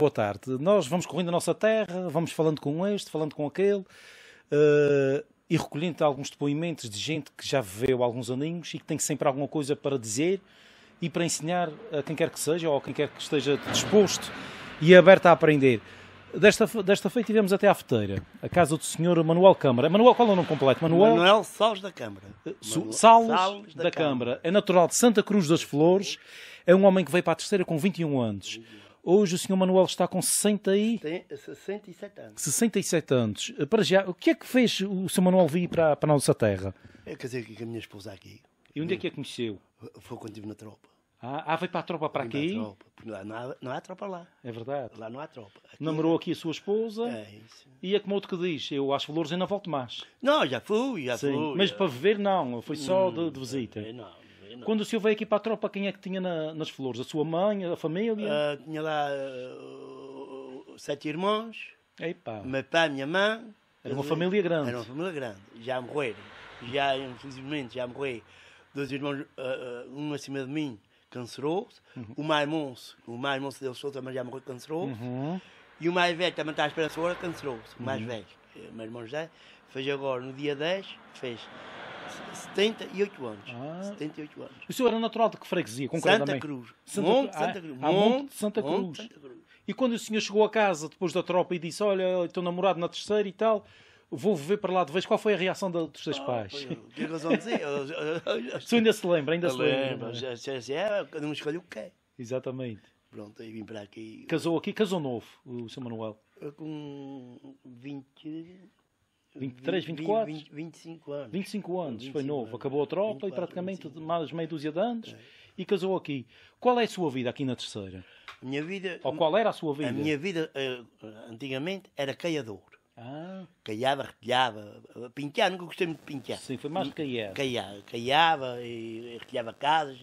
boa tarde. Nós vamos correndo a nossa terra, vamos falando com este, falando com aquele, uh, e recolhendo alguns depoimentos de gente que já viveu alguns aninhos e que tem sempre alguma coisa para dizer e para ensinar a quem quer que seja ou a quem quer que esteja disposto e aberto a aprender. Desta, desta feita tivemos até à feteira, a casa do senhor Manuel Câmara. Manuel, qual é o nome completo? Manuel, Manuel Salles da Câmara. Eh, Manuel... Salles, Salles, da, da Câmara. Câmara. É natural de Santa Cruz das Flores. É um homem que veio para a terceira com 21 anos. Hoje o Sr. Manuel está com 60 e... 67 anos. 67 anos. Eh, para já, o que é que fez o Sr. Manuel vir para, para a nossa terra? É, quer dizer, que a minha esposa aqui. E onde é que a conheceu? Foi quando estive na tropa. Ah, ah, veio para a tropa para aqui? tropa, porque lá não há, não há tropa lá. É verdade. Lá não há tropa. Aqui Namorou é... aqui a sua esposa. É isso. E é como outro que diz, eu as valores ainda volto mais. Não, já fui, já Sim, fui. Mas já... para viver não, foi só hum, de, de visita. É, não, quando o senhor veio aqui para a tropa, quem é que tinha na, nas flores? A sua mãe, a família? Uh, tinha lá uh, sete irmãos. pá. Meu pai, minha mãe. Era uma família grande. Era uma família grande. Já morreram. Já, infelizmente, já morri. Dois irmãos, uh, um acima de mim, canceroso. Uhum. O mais moço, o mais moço deles sou também já morreu canceroso. Uhum. E o mais velho também está à espera sua hora, se O mais uhum. velho. O eh, meu irmão José fez agora, no dia 10, fez 78 anos. Ah. 78 anos. O senhor era natural de que freguesia, concretamente? Santa Cruz. Santa, Monte, Santa ah, Cruz. Ah, Monte, Monte, Santa Cruz. Monte, Santa Cruz. E quando o senhor chegou a casa depois da tropa e disse: Olha, estou namorado na terceira e tal, vou viver para lá de vez, qual foi a reação dos seus ah, pais? razão o senhor ainda se lembra, ainda se lembra. É? Já, já, já, escolhi o que é. Exatamente. Pronto, aí vim para aqui. Casou aqui, casou novo, o seu Manuel? Com 20. 23, 24? 20, 25 anos. 25 anos, 25 foi novo. Anos. Acabou a tropa 24, e praticamente mais meia dúzia de anos é. e casou aqui. Qual é a sua vida aqui na Terceira? A minha vida... Ou qual era a sua vida? A minha vida, eh, antigamente, era caiador. Ah. Caiava, retilhava, pinteava, nunca gostei muito de pintear. Sim, foi mais de caiar. Caiava, caiava e retilhava casas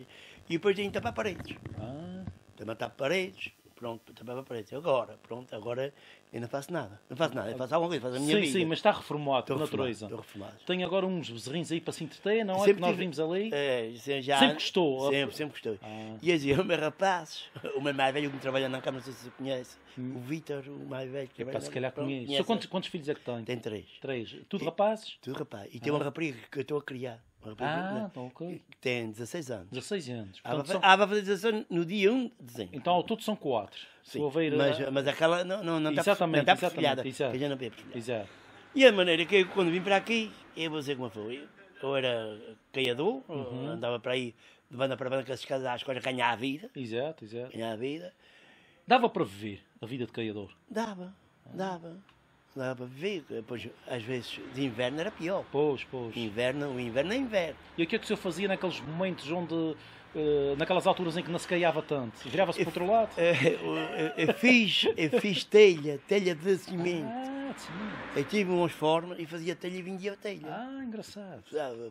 e depois ia tapar paredes. Ah. Também tapar paredes Pronto, também aparecer agora. Pronto, agora eu não faço nada. Não faço nada, eu faço alguma coisa, faço a minha sim, vida. Sim, sim, mas está reformado, estou natureza. Estou reformado. Tenho agora uns bezerrinhos aí para se entreter, não é? sempre é? Que nós vimos ali. É, sempre, é já, sempre gostou. Sempre, sempre gostou. Ah. E assim, o meu rapaz, o meu mais velho que trabalha na Câmara, não sei se você conhece, hum. o Vítor, o mais velho que trabalha. Se calhar conheço. Quantos, quantos filhos é que tem? Tem três. Três. Tudo rapazes? Tudo rapaz. E ah. tem uma rapariga que eu estou a criar. República. Ah, então, ok. Tem 16 anos. 16 anos. Ah, Portanto, há, ah, vai fazer 16 no dia 1 de dezembro. Então, ao todo são 4. Sim, Aveira... mas, mas aquela não, não, não tá exatamente, está, não está perfilhada. Exato. Já não é Exato. E a maneira que eu, quando vim para aqui, eu vou dizer como foi. Eu era caiador, uhum. andava para aí de banda para banda com as escadas às coisas, ganhar a vida. Exato, exato. Ganhar a vida. Dava para viver a vida de caiador? Dava, dava dava para viver. Eh, pois, às vezes, de inverno era pior. Pois, pois. Inverno, o inverno é inverno. E o que é que o senhor fazia naqueles momentos onde. Eh, naquelas alturas em que não se caiava tanto, virava-se para eh, o outro lado? Eu, fiz, eu fiz telha, telha de cimento. Ah, de cimento. Eu tive uns formas e fazia telha e vendia telha. Ah, engraçado.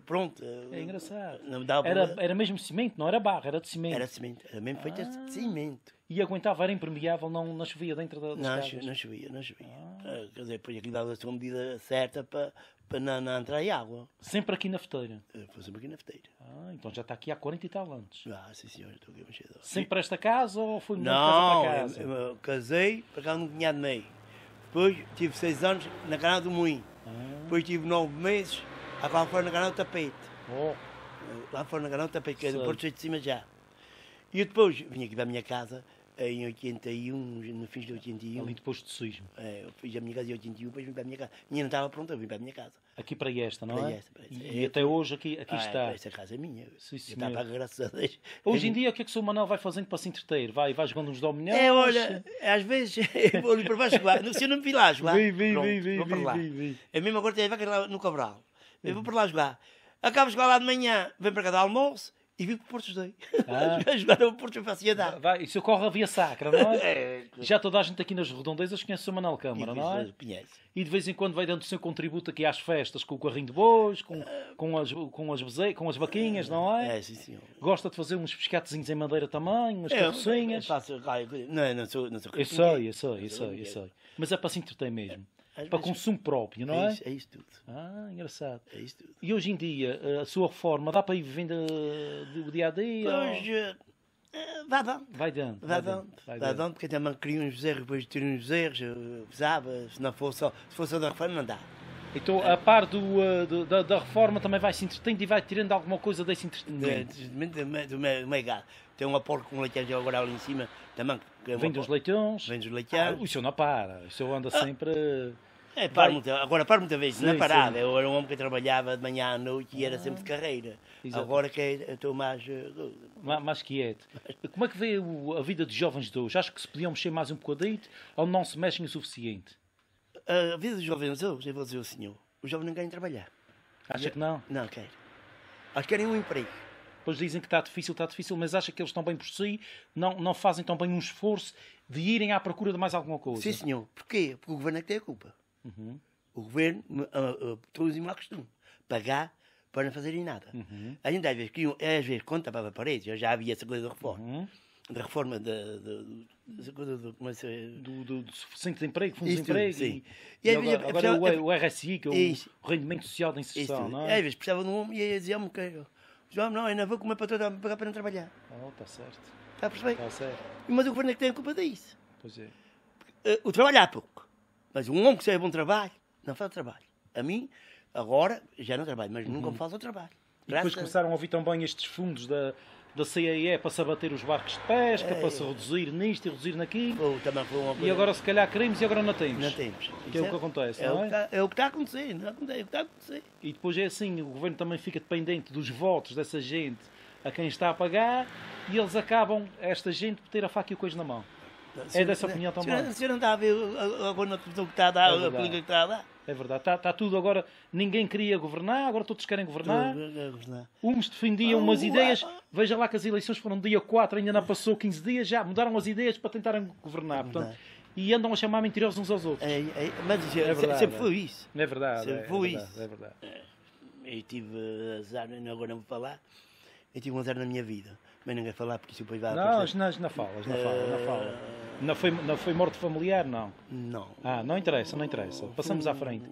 pronto. É engraçado. Não dava era, era mesmo cimento, não era barro, era de cimento. Era cimento, era mesmo feito ah. de cimento. E aguentava, era impermeável, não, não chovia dentro da, das não, casas? Não chovia, não chovia. Ah. Eh, quer dizer, depois aqui dava-se uma medida certa para, para não, não entrar em água. Sempre aqui na feteira Foi eh, sempre aqui na feteira Ah, então já está aqui há 40 e tal anos. Ah, sim senhor, estou aqui mais cedo. Sempre para esta casa ou foi muito não, casa para casa? Não, eu, casei, para cá não tinha meio. Depois tive 6 anos na canal do Moinho. Ah. Depois tive 9 meses, ah, lá fora na canal do Tapete. Oh. Eh, lá fora na canal do Tapete, que é do Porto de Cima já. E depois vim aqui para a minha casa em 81, no fim de 81. Ali depois do sismo. É, eu fiz a minha casa em 81, depois vim para a minha casa. E não estava pronta, eu vim para a minha casa. Aqui para esta, não para é? Esta, para esta. E, e é até hoje aqui, aqui ah, é, está. Esta casa é minha. Sim, está para graças a Deus. Hoje em dia, o que é que o seu Manuel vai fazendo para se entreter? Vai, vai jogando uns dominhões? É, olha, às vezes eu vou ali para baixo lá. Se eu não me vi lá jogar. Vim, vi, pronto, vi, vi, vou para lá. Vi, é A mesma coisa tem lá no Cabral. Eu vou para lá jogar. Acabo de jogar lá de manhã, vem para cá dar almoço e vi que ah. o Porto dei. Ah. Jogaram o Porto para a dar Vai, isso ocorre a via sacra, não é? é Já toda a gente aqui nas redondezas conhece o Manuel Câmara, não é? Conhece. E de vez em quando vai dando o seu contributo aqui às festas, com o carrinho de bois, com, com, as, com, as, beze... com as vaquinhas, não é? É, sim, Gosta de fazer uns pescatezinhos em madeira também, umas é, carrocinhas. Faço... Não, não sou, não sou Eu sei, eu sei, eu sei, eu sei. Mas é para se entreter mesmo. Às para consumo próprio, não é? É isso, é isso, tudo. Ah, engraçado. É isso tudo. E hoje em dia, a sua reforma dá para ir vivendo eh, do dia a dia? Hoje, eh, eh, vai dando. Vai dando. Vai, vai dando. Vai dando. porque também queria uns erros, depois tirei uns erros, pesava. Se não fosse só, se fosse só da reforma, não dá. Então, a par do, do da, da, reforma, também vai se entretendo e vai tirando alguma coisa desse entretenimento. Do, do, do, do, do, do, do, do, do, Tem uma porca com leite agora ali em cima, também, é vem dos leitões. Vem dos ah, leitões. Ah, o senhor não para, o senhor anda ah. sempre. É, paro muita, agora paro muitas vezes sim, na parada. Sim. Eu era um homem que trabalhava de manhã à noite e era sempre de ah. carreira. Exatamente. Agora que é, estou mais... Eh, mais. Mais quieto. Como é que vê a vida dos jovens de hoje? Acho que se podiam mexer mais um bocadinho ou não se mexem o suficiente? Eh, a vida dos jovens de hoje, eu vou dizer ao senhor, os jovens não querem trabalhar. Acha que não? Não querem. Acho que querem um emprego depois dizem que está difícil, está difícil, mas acha que eles estão bem por si, não, não fazem tão bem um esforço de irem à procura de mais alguma coisa. Sim, senhor. Porquê? Porque o governo é que tem a culpa. Uhum. O governo, uh, uh, todos costume, pagar para não fazerem nada. Uhum. Ainda às vezes, que, às vezes quando para a parede já havia essa coisa da reforma. Uhum. Da reforma da. coisa do, como é do, de emprego, fundo de emprego. Sim. E, e, agora, agora, é o, o RSI, que é o isso, rendimento social da inserção. Isso, não é? Às vezes precisava de um homem e dizia-me ah, que João, não, ainda vou comer para toda pagar para não trabalhar. Oh, está certo. Está perfeito. Está certo. Mas o governo é que tem a culpa disso. Pois é. Eh, o trabalho há pouco. Mas um homem que seja bom trabalho, não o trabalho. A mim, agora, já não trabalho, mas uhum. nunca me o trabalho. E depois começaram a ouvir tão bem estes fundos da, da CIA para se abater os barcos de pesca, é, para se reduzir nisto e reduzir naquilo. também foi uma coisa... E agora se calhar queremos e agora não temos. Não temos. Que é, é-, é o que acontece, é não é? O é o que está a acontecer, não é, é? o que está a acontecer. E depois é assim, o governo também fica dependente dos votos dessa gente a quem está a pagar e eles acabam, esta gente, por ter a faca e o coiso na mão. Senhor, é dessa opinião também. O senhor não está a ver agora na a, que a, a, a, é a, a, a, a, a, a, é verdade. Está, está tudo agora. Ninguém queria governar, agora todos querem governar. É, é governar. Uns defendiam ah, umas ideias. Ah, ah. Veja lá que as eleições foram dia 4, ainda não passou 15 dias, já mudaram as ideias para tentarem governar. É portanto, e andam a chamar mentirosos uns aos outros. É, é, mas é verdade, sempre foi isso. É verdade. Sempre foi isso. É verdade. Eu tive azar, agora não vou falar, eu tive um azar na minha vida mas ninguém falar porque isso depois vai Não, aparecer. não, não falas, não fala não fala eh, Não foi, não foi morte familiar, não? Não. Ah, não interessa, não interessa. Passamos à frente.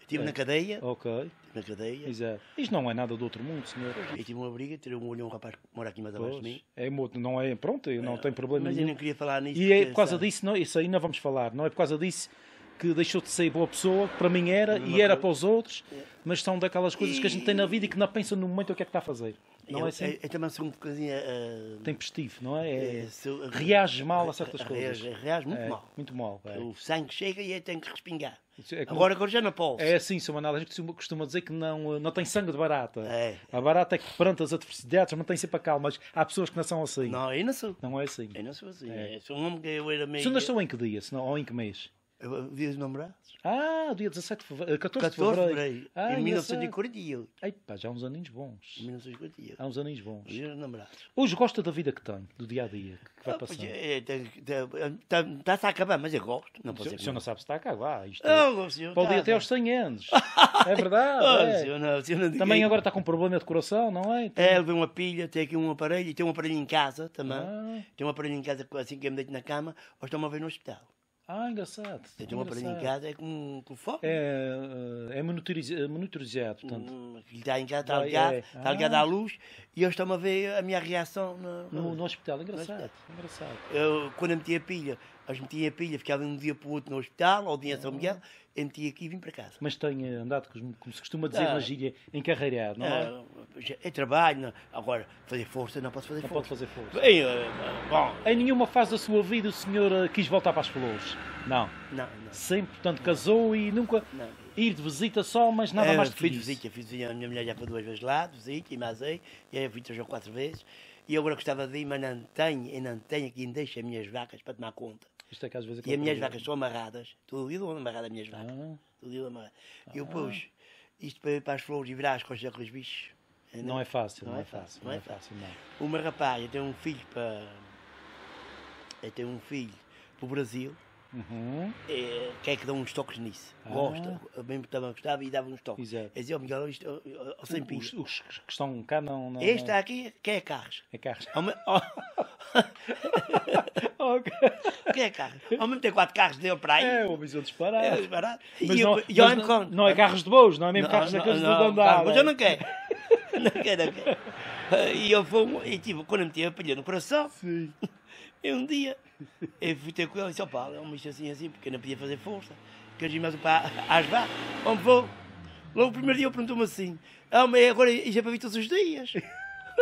Estive na é. cadeia. Ok. Na cadeia. Exato. Isto não é nada do outro mundo, senhor. Eu tive uma briga, tirei um olho a um rapaz que mora aqui mais abaixo de mim. É, não é, pronto, eu não eh, tenho problema Mas nenhum. eu não queria falar nisso. E é por causa sabe? disso, não, isso aí não vamos falar, não é por causa disso que deixou de ser boa pessoa, para mim era, e era para os outros, é. mas são daquelas coisas que a gente tem na vida e que não pensa no momento o que é que está a fazer. É assim? é, é ah, não é, É, é, também assim um bocadinho. Uh, Tempestivo, não é? é seu, reage mal a certas coisas. Reage, muito mal. Muito mal. O sangue chega e aí tem que respingar. É como, agora, agora já não posso. É assim, Sr. Manuel, a gente costuma dizer que não, ah, não tem sangue de barata. É. A barata é que perante as adversidades mantém sempre a calma, mas há pessoas que não são assim. Não, eu não sou. Não é assim. Eu não sou assim. É. É. Sou um homem que eu era meio... O senhor nasceu em que dia, senão, ou em que mês? Eu, dias de namorar? Ah, dia 17 eh, de fevereiro. 14, 14 de fevereiro. Ah, em 1948. pá, já há uns aninhos bons. Em 1948. Há uns aninhos bons. Hoje gosta da vida que tem, do dia a dia, que vai ah, passando. É, está-se a acabar, mas eu gosto. Não o senhor não sabe se está a acabar. Isto oh, senhor, pode ir até aos 100 anos. é verdade. Oh, é. Senhor, não, senhor não também agora está com um problema de coração, não é? Então... É, levei uma pilha, tem aqui um aparelho, e tem um aparelho em casa também. Ah. Tem um aparelho em casa assim que eu me deito na cama, ou estou uma vez no hospital. Ah, engraçado. Tem uma um aparelho em casa é com um telefone. É, eh, é eh, monitorizado, portanto. ele hum, está em casa, está ligado, é. está ligado ah. à luz e eles estão a ver a minha reação no, no, no hospital. É engraçado, no hospital. engraçado. Eu, quando eu meti a pilha, eles metiam a pilha, ficava de um dia para o outro no hospital, ou dia em São Miguel, ah. eu meti aqui e vim para casa. Mas tem andado, como se costuma dizer ah. na gíria, encarreirado, não é? é trabalho, não. agora, fazer força, não posso fazer não força. Não pode fazer força. Bem, Bom. Em nenhuma fase da sua vida o senhor eh, quis voltar para as flores? Não. Não, não. Sempre, portanto, casou e nunca. Não. Ir de visita só, mas nada é, mais do que isso. de visita, fui de visita. A minha mulher já foi duas vezes lá, de visita, e mais aí. E aí eu fui três ou quatro vezes. E eu agora gostava de ir, mas não tenho, e não tenho quem deixa as minhas vacas para tomar conta. Isto é que às vezes é E as minhas é? vacas são amarradas. Tudo eu dou amarrada as minhas ah. vacas. Ah. Tudo E amarrado. Ah. Eu pus isto para ir para as flores e virar as costas com os bichos. Não, não, é fácil, não, não é, é fácil, não é fácil. Não é fácil, não. Uma rapaz, eu tenho um filho para é tenho um filho para o Brasil, Uhum. É, quer é que dá uns toques nisso? Ah. Gosta, mesmo também gostava e dava uns toques. Exato. É o oh, Miguel, isto, oh, oh, oh, sem os, os, que estão cá não. não este não... aqui, quem é Carros? É Carlos. É oh. okay. Quem é Carros? Ao mesmo tem quatro carros deu para aí. É, o visão disparado. É, disparado. e não, eu, eu não, não, não é carros de boas, não é mesmo não, carros daqueles de andar, Mas eu não quero. não quero, não quero. E eu fui, e tipo, quando me tive a pilha no coração. Sim. E um dia eu fui ter com ele e disse: Ó pá, é uma assim assim, porque eu não podia fazer força. Queres ir mais para Asvá? Onde vou? Logo o primeiro dia ele perguntou-me assim: Ah, mas é agora isto é para vir todos os dias.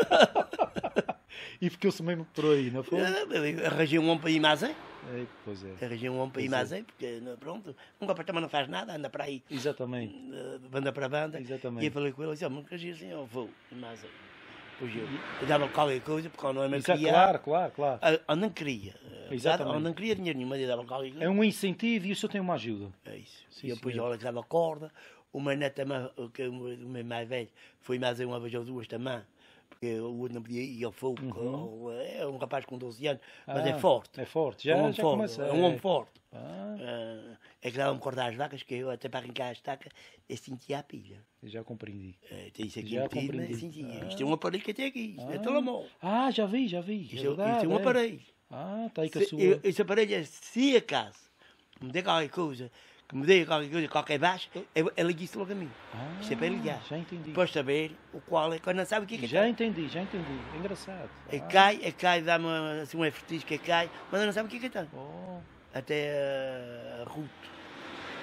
e ficou-se mesmo por aí, não foi? Ah, arranjei um homem para ir mais, é? É, pois é. Arranjei um homem para ir mais, é? Porque, pronto, um copa também não faz nada, anda para aí. Exatamente. Eh, banda para banda. Exatamente. E eu falei com ele: e oh, mas queres assim, ir assim? Eu vou, mais hein fugiu. E dava qualquer coisa, porque não é mesmo queria, claro, claro, claro. Ou não queria. Exatamente. Ou não queria dinheiro nenhum, mas dava qualquer coisa. É um incentivo e o senhor tem uma ajuda. É isso. Sim, e depois, olha, que dava corda. Uma neta, é é o meu mais velho, foi mais uma vez ou duas também porque o não podia ir ao uhum. é um rapaz com 12 anos, mas é ah, é forte. É forte, já, é um homem já forte. é um homem é. forte. Ah. ah. é que dava-me cortar as vacas, que eu até para arrancar a estaca eu sentia a pilha. Eu já compreendi. é tem isso aqui já metido, compreendi. mas sentia. Ah. Isto é um aparelho que tem aqui, isto é ah. é telemóvel. Ah, já vi, já vi. Isto é, verdade, isto é um aparelho. Ah, está aí com a sua. Este aparelho, se acaso me der qualquer coisa que me dê qualquer coisa, qualquer baixa, ela disse logo a mim. Ah, Isto é para ligar. Já entendi. Para saber o qual é, quando é é não sabe o que é que Já é. entendi, já entendi. Engraçado. Ah. E cai, e cai, dá-me assim um que cai, mas não sabe o que é que está. Oh. Eh, Até a Ruth.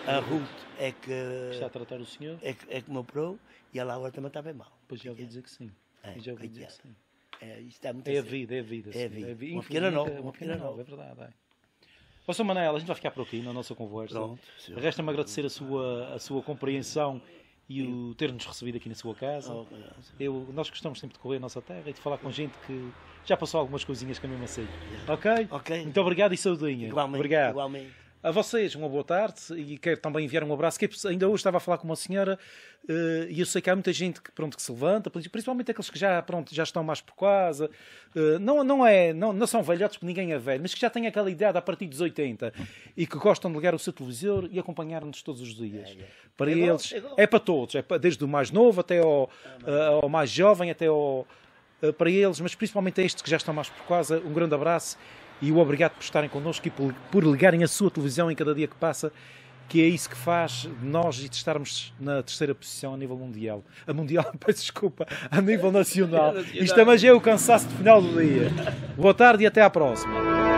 A Ruth é que. Está a tratar o senhor? É que, é que me operou e ela agora também está bem mal. Pois já ouvi dizer que sim. É, já ouvi dizer que sim. É, isto muito é a vida, é a vida. É a é vida. Uma pequena nova. Uma pequena nova, é verdade. É. Pastor Manel, a gente vai ficar por aqui na nossa conversa. Resta-me agradecer a sua, a sua compreensão e o ter-nos recebido aqui na sua casa. Oh, Eu, nós gostamos sempre de correr a nossa terra e de falar com gente que já passou algumas coisinhas que a sei. Ok? Ok. Muito obrigado e saudinha. Igualmente. Obrigado. Igualmente. A vocês, uma boa tarde e quero também enviar um abraço. Que é ainda hoje estava a falar com uma senhora uh, e eu sei que há muita gente que, pronto, que se levanta, principalmente aqueles que já, pronto, já estão mais por casa. Uh, não, não, é, não, não são velhotes, porque ninguém é velho, mas que já têm aquela idade a partir dos 80 e que gostam de ligar o seu televisor e acompanhar-nos todos os dias. É, é. Para eles, é para todos, é para, desde o mais novo até ao, uh, ao mais jovem, até ao, para eles, mas principalmente a estes que já estão mais por casa. Um grande abraço e o obrigado por estarem connosco e por, ligarem a sua televisão em cada dia que passa, que é isso que faz nós e de estarmos na terceira posição a nível mundial. A mundial, peço desculpa, a nível nacional. Isto também é o cansaço de final do dia. Boa tarde e até à próxima.